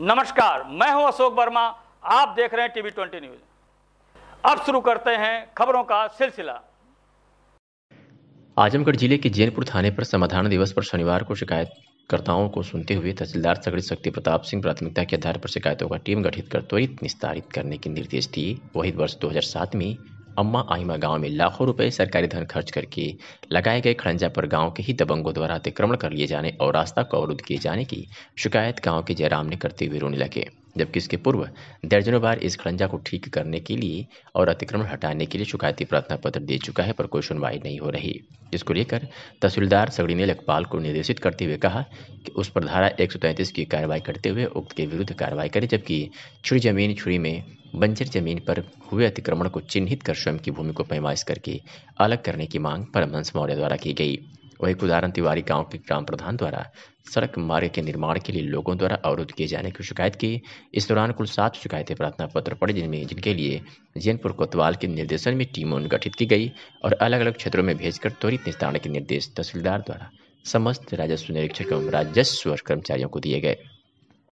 नमस्कार मैं हूं अशोक वर्मा आप देख रहे हैं टीवी ट्वेंटी न्यूज अब शुरू करते हैं खबरों का सिलसिला आजमगढ़ जिले के जैनपुर थाने पर समाधान दिवस पर शनिवार को शिकायतकर्ताओं को सुनते हुए तहसीलदार सगड़ी शक्ति प्रताप सिंह प्राथमिकता के आधार पर शिकायतों का टीम गठित कर त्वरित निस्तारित करने के निर्देश दिए वही वर्ष 2007 में अम्मा आइमा गांव में लाखों रुपए सरकारी धन खर्च करके लगाए गए खड़ंजा पर गांव के ही दबंगों द्वारा अतिक्रमण कर लिए जाने और रास्ता को अवरुद्ध किए जाने की शिकायत गांव के जयराम ने करते हुए रोने लगे जबकि इसके पूर्व दर्जनों बार इस खड़ंजा को ठीक करने के लिए और अतिक्रमण हटाने के लिए शिकायती प्रार्थना पत्र दे चुका है पर कोई सुनवाई नहीं हो रही इसको लेकर तहसीलदार सगड़ी ने लखपाल को निर्देशित करते हुए कहा कि उस पर धारा एक की कार्रवाई करते हुए उक्त के विरुद्ध कार्रवाई करे जबकि छुरी जमीन छुरी में बंजर जमीन पर हुए अतिक्रमण को चिन्हित कर स्वयं की भूमि को पैमाइश करके अलग करने की मांग परमहंस मौर्य द्वारा की गई वही कुदारन तिवारी गांव के ग्राम प्रधान द्वारा सड़क मार्ग के निर्माण के लिए लोगों द्वारा अवरुद्ध किए जाने की शिकायत की इस दौरान कुल सात शिकायतें प्रार्थना पत्र पड़े जिनमें जिनके लिए जैनपुर कोतवाल के निर्देशन में टीमों गठित की गई और अलग अलग क्षेत्रों में भेजकर त्वरित निस्तारण के निर्देश तहसीलदार द्वारा समस्त राजस्व निरीक्षक एवं राजस्व कर्मचारियों को दिए गए